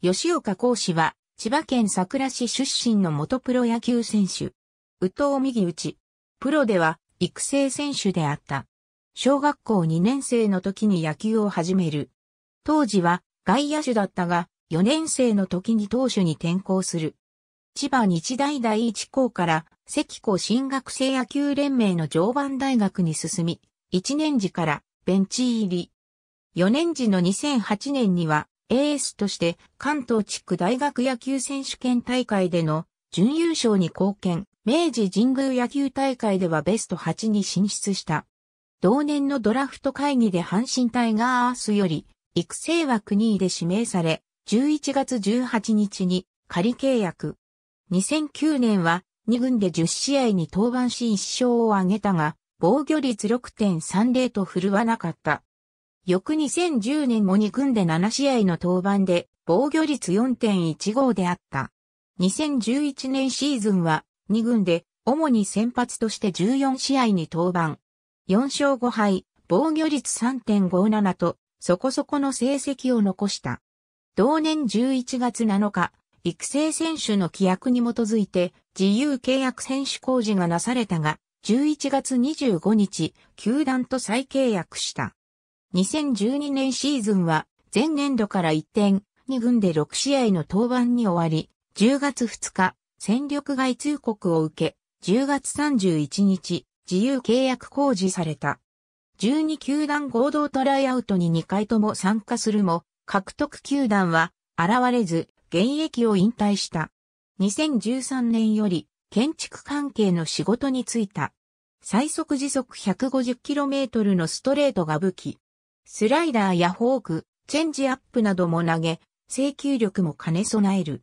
吉岡講師は、千葉県佐倉市出身の元プロ野球選手。宇藤右打プロでは育成選手であった。小学校2年生の時に野球を始める。当時は外野手だったが、4年生の時に投手に転校する。千葉日大第一校から関校新学生野球連盟の常磐大学に進み、1年時からベンチ入り。4年時の2008年にはエースとして関東地区大学野球選手権大会での準優勝に貢献、明治神宮野球大会ではベスト8に進出した。同年のドラフト会議で阪神タイガースより育成枠2位で指名され、11月18日に仮契約。2009年は2軍で10試合に登板し1勝を挙げたが、防御率6.30と振るわなかった。翌2010年も2軍で7試合の登板で防御率4.15であった。2011年シーズンは2軍で主に先発として14試合に登板。4勝5敗、防御率3.57とそこそこの成績を残した。同年11月7日、育成選手の規約に基づいて自由契約選手工事がなされたが、11月25日、球団と再契約した。2012年シーズンは前年度から一転、2軍で6試合の登板に終わり、10月2日、戦力外通告を受け、10月31日、自由契約公示された。12球団合同トライアウトに2回とも参加するも、獲得球団は現れず、現役を引退した。2013年より建築関係の仕事に就いた。最速時速 150km のストレートが武器。スライダーやフォーク、チェンジアップなども投げ、制球力も兼ね備える。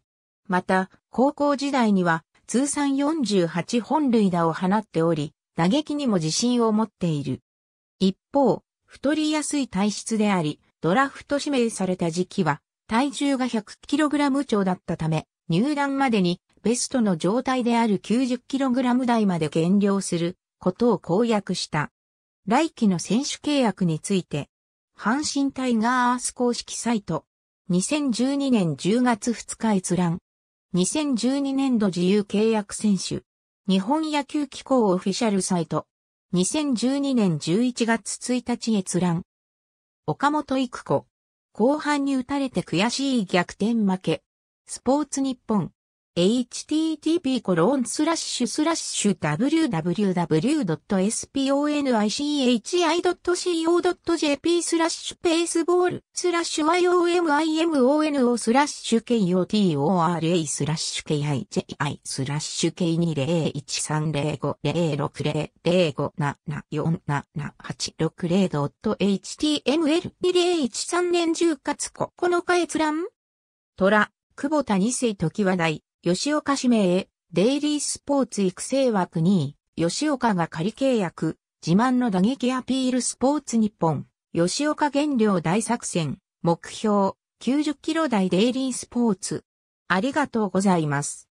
また、高校時代には通算48本塁打を放っており、打撃にも自信を持っている。一方、太りやすい体質であり、ドラフト指名された時期は、体重が 100kg 超だったため、入団までにベストの状態である 90kg 台まで減量することを公約した。来期の選手契約について、阪神タイガース公式サイト。2012年10月2日閲覧。2012年度自由契約選手。日本野球機構オフィシャルサイト。2012年11月1日閲覧。岡本育子。後半に打たれて悔しい逆転負け。スポーツ日本。http コロンスラッシュスラッシュ www.sponichi.co.jp スラッシュペースボールスラッシュ yomimono スラッシュ kotora スラッシュ kiji スラッシュ9 2 0 1 3 0 5 0 6 0 0 5 7 7 8 6 0ト h t m l 2 0 1 3年10月9日閲覧トラ、久保田二世時話題。吉岡指名へ、デイリースポーツ育成枠2位、吉岡が仮契約、自慢の打撃アピールスポーツ日本、吉岡原料大作戦、目標、90キロ台デイリースポーツ。ありがとうございます。